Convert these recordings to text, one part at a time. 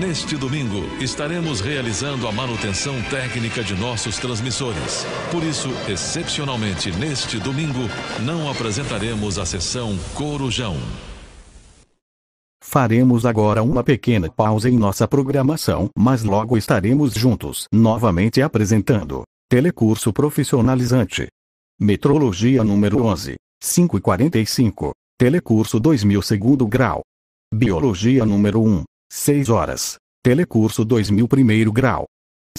Neste domingo, estaremos realizando a manutenção técnica de nossos transmissores. Por isso, excepcionalmente neste domingo, não apresentaremos a sessão Corujão. Faremos agora uma pequena pausa em nossa programação, mas logo estaremos juntos, novamente apresentando Telecurso Profissionalizante. Metrologia número 11, 545, Telecurso 2000 segundo grau. Biologia número 1, 6 horas. Telecurso 2000 Primeiro Grau.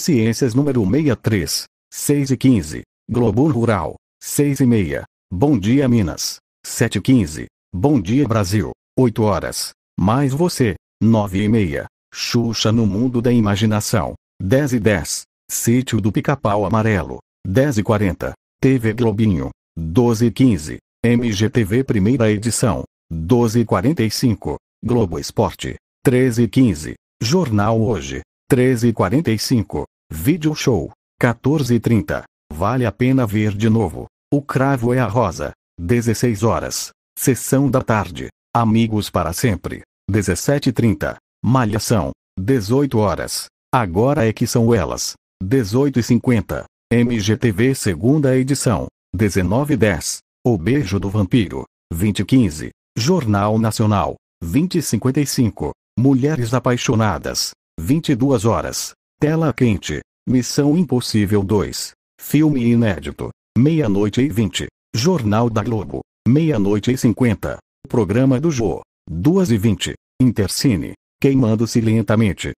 Ciências número 63. 6 e 15. Globo Rural. 6 e meia. Bom dia Minas. 7 e 15. Bom dia Brasil. 8 horas. Mais você. 9 e meia. Xuxa no mundo da imaginação. 10 e 10. Sítio do Pica-Pau Amarelo. 10 e 40. TV Globinho. 12 e 15. MGTV Primeira Edição. 12 e 45. Globo Esporte. 13h15. Jornal Hoje. 13h45. Video Show. 14h30. Vale a pena ver de novo. O cravo é a rosa. 16 horas. Sessão da tarde. Amigos para sempre. 17h30. Malhação. 18 horas. Agora é que são elas. 18h50. MGTV segunda edição. 19h10. O beijo do vampiro. 2015. Jornal Nacional. 2055. Mulheres apaixonadas. 22 horas. Tela quente. Missão Impossível 2. Filme inédito. Meia-noite e 20. Jornal da Globo. Meia-noite e 50. Programa do Jô. 2 e 20. Intercine. Queimando-se lentamente.